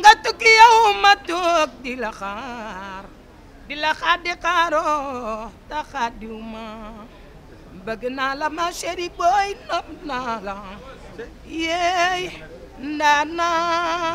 nga tukki yow ma toog di la xaar di la xaar di xaaroo ma bëgg naa la ma chéri booy nopp naa la yeey ndaa naa